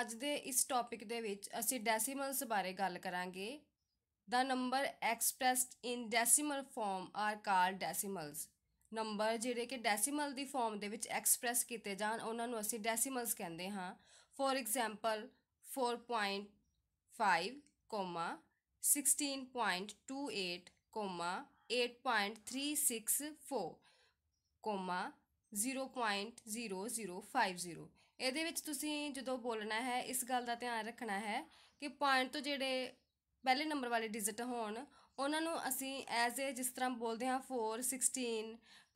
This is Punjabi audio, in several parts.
ਅੱਜ ਦੇ ਇਸ ਟੌਪਿਕ ਦੇ ਵਿੱਚ ਅਸੀਂ ਡੈਸੀਮਲਸ ਬਾਰੇ ਗੱਲ ਕਰਾਂਗੇ the number expressed in decimal form are called decimals number ਜਿਹੜੇ ਕਿ ਡੈਸੀਮਲ ਦੀ ਫਾਰਮ ਦੇ ਵਿੱਚ ਐਕਸਪ੍ਰੈਸ ਕੀਤੇ ਜਾਣ ਉਹਨਾਂ ਨੂੰ ਅਸੀਂ ਡੈਸੀਮਲਸ ਕਹਿੰਦੇ ਹਾਂ for example 4.5 comma 16.28 comma 8.364 comma 0.0050 ਇਹਦੇ ਵਿੱਚ ਤੁਸੀਂ ਜਦੋਂ ਬੋਲਣਾ ਹੈ ਇਸ ਗੱਲ ਦਾ ਧਿਆਨ ਰੱਖਣਾ ਹੈ ਕਿ ਪੁਆਇੰਟ ਤੋਂ ਜਿਹੜੇ ਪਹਿਲੇ ਨੰਬਰ ਵਾਲੇ ਡਿਜਿਟ ਹੋਣ ਉਹਨਾਂ ਨੂੰ ਅਸੀਂ ਐਜ਼ ਏ ਜਿਸ ਤਰ੍ਹਾਂ ਬੋਲਦੇ ਹਾਂ 4 16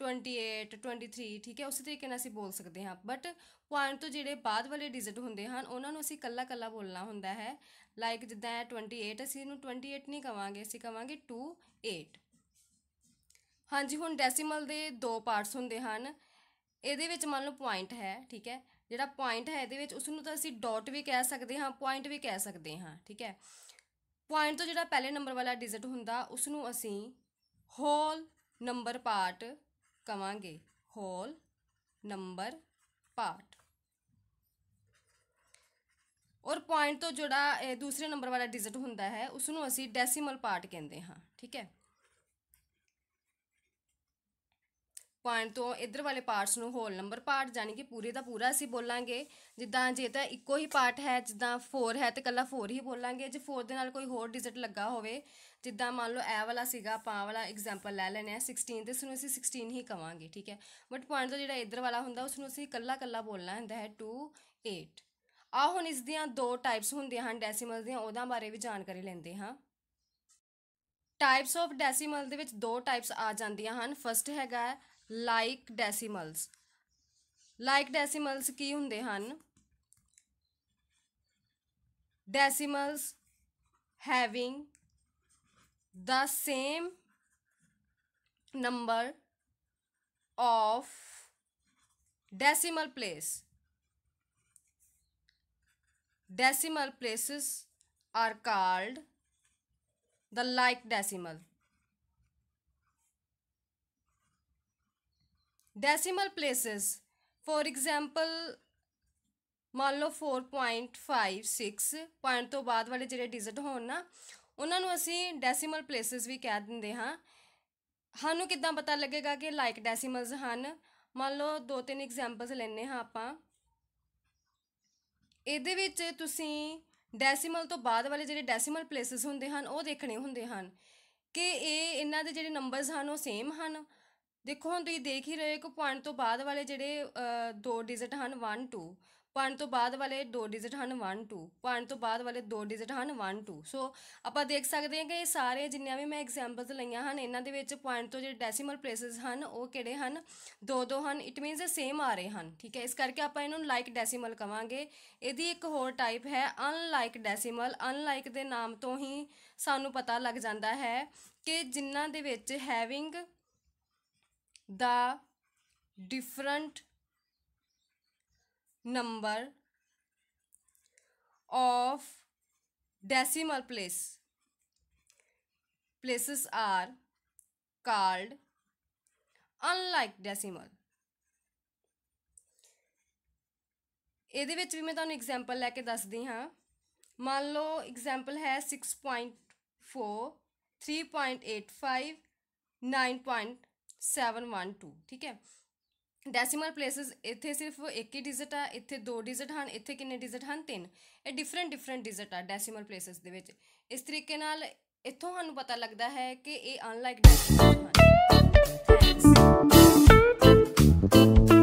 28 23 ਠੀਕ ਹੈ ਉਸੇ ਤਰੀਕੇ ਨਾਲ ਅਸੀਂ ਬੋਲ ਸਕਦੇ ਹਾਂ ਬਟ ਪੁਆਇੰਟ ਤੋਂ ਜਿਹੜੇ ਬਾਅਦ ਵਾਲੇ ਡਿਜਿਟ ਹੁੰਦੇ ਹਨ ਉਹਨਾਂ ਨੂੰ ਅਸੀਂ ਕੱਲਾ ਕੱਲਾ ਬੋਲਣਾ ਹੁੰਦਾ ਹੈ ਲਾਈਕ ਜਿੱਦਾਂ 28 ਅਸੀਂ ਇਹਨੂੰ 28 ਨਹੀਂ ਕਵਾਂਗੇ ਅਸੀਂ ਕਵਾਂਗੇ 28 ਹਾਂਜੀ ਹੁਣ ਡੈਸੀਮਲ ਦੇ ਦੋ ਪਾਰਟਸ ਹੁੰਦੇ ਹਨ ਇਹਦੇ ਵਿੱਚ ਮੰਨ ਲਓ ਪੁਆਇੰਟ ਹੈ ਠੀਕ ਹੈ ਜਿਹੜਾ ਪੁਆਇੰਟ ਹੈ ਇਹਦੇ ਵਿੱਚ ਉਸ ਨੂੰ ਤਾਂ ਅਸੀਂ ਡਾਟ ਵੀ ਕਹਿ ਸਕਦੇ ਹਾਂ ਪੁਆਇੰਟ ਵੀ ਕਹਿ ਸਕਦੇ ਹਾਂ ਠੀਕ ਹੈ ਪੁਆਇੰਟ ਤੋਂ ਜਿਹੜਾ ਪਹਿਲੇ ਨੰਬਰ ਵਾਲਾ ਡਿਜਿਟ ਹੁੰਦਾ ਉਸ ਨੂੰ ਅਸੀਂ ਹੋਲ ਨੰਬਰ ਪਾਰਟ ਕਵਾਂਗੇ ਹੋਲ ਨੰਬਰ ਪਾਰਟ ਔਰ ਪੁਆਇੰਟ ਤੋਂ ਜਿਹੜਾ ਦੂਸਰੇ ਨੰਬਰ ਵਾਲਾ ਡਿਜਿਟ ਹੁੰਦਾ ਹੈ ਉਸ ਨੂੰ ਅਸੀਂ ਡੈਸੀਮਲ ਪਾਰਟ ਕਹਿੰਦੇ ਹਾਂ ਠੀਕ ਹੈ ਪੁਆਇੰਟ ਤੋਂ ਇਧਰ ਵਾਲੇ ਪਾਰਟਸ ਨੂੰ ਹੋਲ ਨੰਬਰ ਪਾਰਟ ਯਾਨੀ ਕਿ ਪੂਰੇ ਦਾ ਪੂਰਾ ਅਸੀਂ ਬੋਲਾਂਗੇ ਜਿੱਦਾਂ ਜੇ ਤਾਂ ਇੱਕੋ ਹੀ ਪਾਰਟ ਹੈ ਜਿੱਦਾਂ 4 ਹੈ ਤੇ ਕੱਲਾ 4 ਹੀ ਬੋਲਾਂਗੇ ਜੇ 4 ਦੇ ਨਾਲ ਕੋਈ ਹੋਰ ਡਿਜਿਟ ਲੱਗਾ ਹੋਵੇ ਜਿੱਦਾਂ ਮੰਨ ਲਓ ਇਹ ਵਾਲਾ ਸੀਗਾ ਆਪਾਂ ਵਾਲਾ ਐਗਜ਼ਾਮਪਲ ਲੈ ਲੈਨੇ ਆ 16 ਤੇ ਸਾਨੂੰ ਅਸੀਂ 16 ਹੀ ਕਵਾਂਗੇ ਠੀਕ ਹੈ ਬਟ ਪੁਆਇੰਟ ਦਾ ਜਿਹੜਾ ਇਧਰ ਵਾਲਾ ਹੁੰਦਾ ਉਸ ਨੂੰ ਅਸੀਂ ਕੱਲਾ ਕੱਲਾ ਬੋਲਣਾ ਹੁੰਦਾ ਹੈ 2 8 ਆ ਹੁਣ ਇਸ ਦੀਆਂ ਦੋ ਟਾਈਪਸ ਹੁੰਦੀਆਂ ਹਨ ਡੈਸੀਮਲ ਦੀਆਂ ਉਹਦਾਂ ਬਾਰੇ ਵੀ ਜਾਣਕਾਰੀ ਲੈਂਦੇ ਹਾਂ ਟਾਈਪਸ ਆਫ ਡੈਸੀਮਲ ਦੇ ਵਿੱਚ ਦੋ ਟਾਈਪਸ ਆ ਜਾਂਦੀਆਂ ਹਨ ਫਰਸਟ ਹੈਗਾ Like decimals, like decimals ਕੀ ਹੁੰਦੇ having the same number of decimal place decimal places are called the like decimal decimal places for example ਮੰਨ ਲਓ 4.56 ਪੁਆਇੰਟ ਤੋਂ ਬਾਅਦ ਵਾਲੇ ਜਿਹੜੇ ਡਿਜਿਟ ਹੋਣ ਨਾ ਉਹਨਾਂ ਨੂੰ ਅਸੀਂ ਡੈਸੀਮਲ ਪਲੇਸਸ ਵੀ ਕਹਿ ਦਿੰਦੇ ਹਾਂ ਸਾਨੂੰ ਕਿੱਦਾਂ ਪਤਾ ਲੱਗੇਗਾ ਕਿ ਲਾਈਕ ਡੈਸੀਮਲਸ ਹਨ ਮੰਨ ਲਓ ਦੋ ਤਿੰਨ ਐਗਜ਼ਾਮਪਲਸ ਲੈਣੇ ਹਾਂ ਆਪਾਂ ਇਹਦੇ ਵਿੱਚ ਤੁਸੀਂ ਡੈਸੀਮਲ ਤੋਂ ਬਾਅਦ ਵਾਲੇ ਜਿਹੜੇ ਡੈਸੀਮਲ ਪਲੇਸਸ ਹੁੰਦੇ ਹਨ ਉਹ ਦੇਖਣੇ ਹੁੰਦੇ ਹਨ ਕਿ ਇਹ ਇਹਨਾਂ ਦੇ ਜਿਹੜੇ ਨੰਬਰਸ ਹਨ ਉਹ ਸੇਮ ਹਨ ਦੇਖੋ ਹੁਣ ਤੁਸੀਂ ਦੇਖ ਹੀ ਰਹੇ ਹੋ ਕਿ ਪੁਆਇੰਟ ਤੋਂ ਬਾਅਦ ਵਾਲੇ ਜਿਹੜੇ ਦੋ ਡਿਜ਼ਿਟ ਹਨ 1 2 ਪੁਆਇੰਟ ਤੋਂ ਬਾਅਦ ਵਾਲੇ ਦੋ ਡਿਜ਼ਿਟ ਹਨ 1 2 ਪੁਆਇੰਟ ਤੋਂ ਬਾਅਦ ਵਾਲੇ ਦੋ ਡਿਜ਼ਿਟ ਹਨ 1 2 ਸੋ ਆਪਾਂ ਦੇਖ ਸਕਦੇ ਹਾਂ ਕਿ ਇਹ ਸਾਰੇ ਜਿੰਨੀਆਂ ਵੀ ਮੈਂ ਐਗਜ਼ਾਮਪਲਸ ਲਈਆਂ ਹਨ ਇਹਨਾਂ ਦੇ ਵਿੱਚ ਪੁਆਇੰਟ ਤੋਂ ਜਿਹੜੇ ਡੈਸੀਮਲ ਪਲੇਸਸ ਹਨ ਉਹ ਕਿਹੜੇ ਹਨ ਦੋ ਦੋ ਹਨ ਇਟ ਮੀਨਸ ਇਹ ਸੇਮ ਆ ਰਹੇ ਹਨ ਠੀਕ ਹੈ ਇਸ ਕਰਕੇ ਆਪਾਂ ਇਹਨੂੰ ਲਾਈਕ ਡੈਸੀਮਲ ਕਵਾਂਗੇ ਇਹਦੀ ਇੱਕ ਹੋਰ ਟਾਈਪ ਹੈ ਅਨਲਾਈਕ ਡੈਸੀਮਲ ਅਨਲਾਈਕ ਦੇ ਨਾਮ ਤੋਂ ਹੀ ਸਾਨੂੰ ਪਤਾ ਲੱਗ ਜਾਂਦਾ ਹੈ ਕਿ ਜਿਨ੍ਹਾਂ ਦੇ ਵਿੱਚ having the different number of decimal place places are called unlike decimal ਇਹਦੇ ਵਿੱਚ ਵੀ ਮੈਂ ਤੁਹਾਨੂੰ ਐਗਜ਼ਾਮਪਲ ਲੈ ਕੇ ਦੱਸਦੀ ਹਾਂ ਮੰਨ ਲਓ ਐਗਜ਼ਾਮਪਲ ਹੈ 6.4 3.85 9. 712 ਠੀਕ ਹੈ ਡੈਸੀਮਲ ਪਲੇਸਸ ਇੱਥੇ ਸਿਰਫ ਇੱਕ ਹੀ ਡਿਜਿਟ ਆ ਇੱਥੇ ਦੋ ਡਿਜਿਟ ਹਨ ਇੱਥੇ ਕਿੰਨੇ ਡਿਜਿਟ ਹਨ ਤਿੰਨ ਇਹ ਡਿਫਰੈਂਟ ਡਿਫਰੈਂਟ ਡਿਜਿਟ ਆ ਡੈਸੀਮਲ ਪਲੇਸਸ ਦੇ ਵਿੱਚ ਇਸ ਤਰੀਕੇ ਨਾਲ ਇੱਥੋਂ ਸਾਨੂੰ ਪਤਾ ਲੱਗਦਾ ਹੈ ਕਿ ਇਹ ਅਨਲਾਈਕ ਡੈਸੀਮਲ ਹਨ